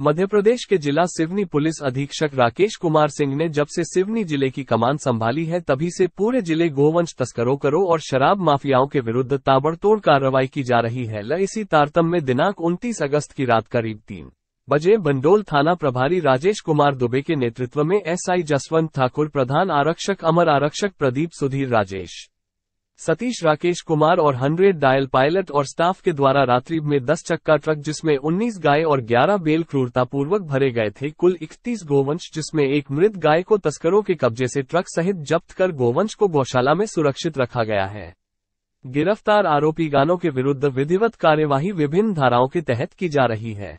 मध्य प्रदेश के जिला सिवनी पुलिस अधीक्षक राकेश कुमार सिंह ने जब से सिवनी जिले की कमान संभाली है तभी से पूरे जिले गोवंश तस्करों करो और शराब माफियाओं के विरुद्ध ताबड़तोड़ कार्रवाई की जा रही है ल इसी तारतम में दिनांक 29 अगस्त की रात करीब तीन बजे बंडोल थाना प्रभारी राजेश कुमार दुबे के नेतृत्व में एसआई जसवंत ठाकुर प्रधान आरक्षक अमर आरक्षक प्रदीप सुधीर राजेश सतीश राकेश कुमार और हंड्रेड डायल पायलट और स्टाफ के द्वारा रात्रि में 10 चक्का ट्रक जिसमें 19 गाय और 11 बेल क्रूरतापूर्वक भरे गए थे कुल 31 गोवंश जिसमें एक मृत गाय को तस्करों के कब्जे से ट्रक सहित जब्त कर गोवंश को गौशाला में सुरक्षित रखा गया है गिरफ्तार आरोपी गानों के विरुद्ध विधिवत कार्यवाही विभिन्न धाराओं के तहत की जा रही है